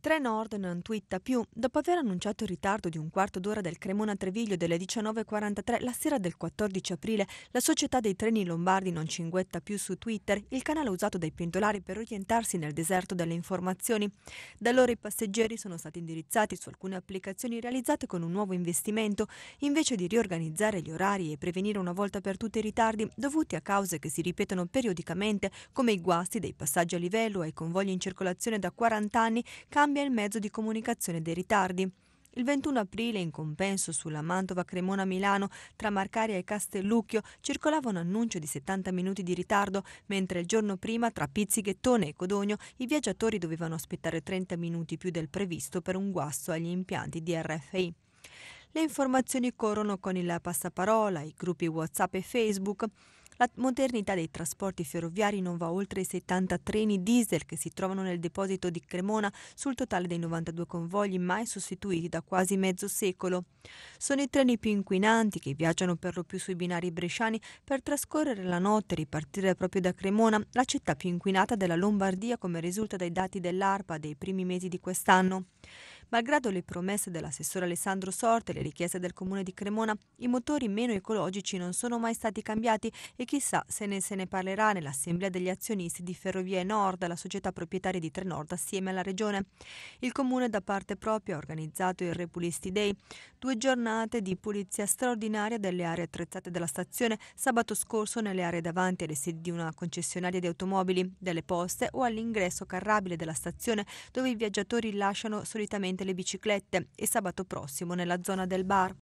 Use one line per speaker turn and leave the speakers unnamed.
Tre non twitta più dopo aver annunciato il ritardo di un quarto d'ora del Cremona Treviglio delle 19.43 la sera del 14 aprile. La società dei treni lombardi non cinguetta più su Twitter, il canale usato dai pendolari per orientarsi nel deserto delle informazioni. Da allora i passeggeri sono stati indirizzati su alcune applicazioni realizzate con un nuovo investimento, invece di riorganizzare gli orari e prevenire una volta per tutte i ritardi dovuti a cause che si ripetono periodicamente, come i guasti dei passaggi a livello ai convogli in circolazione da 40 anni, cambia il mezzo di comunicazione dei ritardi. Il 21 aprile, in compenso, sulla Mantova-Cremona-Milano, tra Marcaria e Castellucchio, circolava un annuncio di 70 minuti di ritardo, mentre il giorno prima, tra Pizzighettone e Codogno, i viaggiatori dovevano aspettare 30 minuti più del previsto per un guasto agli impianti di RFI. Le informazioni corrono con il passaparola, i gruppi WhatsApp e Facebook. La modernità dei trasporti ferroviari non va oltre i 70 treni diesel che si trovano nel deposito di Cremona sul totale dei 92 convogli mai sostituiti da quasi mezzo secolo. Sono i treni più inquinanti che viaggiano per lo più sui binari bresciani per trascorrere la notte e ripartire proprio da Cremona, la città più inquinata della Lombardia come risulta dai dati dell'ARPA dei primi mesi di quest'anno. Malgrado le promesse dell'assessore Alessandro Sorte e le richieste del comune di Cremona, i motori meno ecologici non sono mai stati cambiati e chissà se ne, se ne parlerà nell'assemblea degli azionisti di Ferrovie Nord, la società proprietaria di Trenord assieme alla regione. Il comune da parte propria ha organizzato il Repulisti Day, due giornate di pulizia straordinaria delle aree attrezzate della stazione sabato scorso nelle aree davanti alle sedi di una concessionaria di automobili, delle poste o all'ingresso carrabile della stazione dove i viaggiatori lasciano solitamente le biciclette e sabato prossimo nella zona del bar.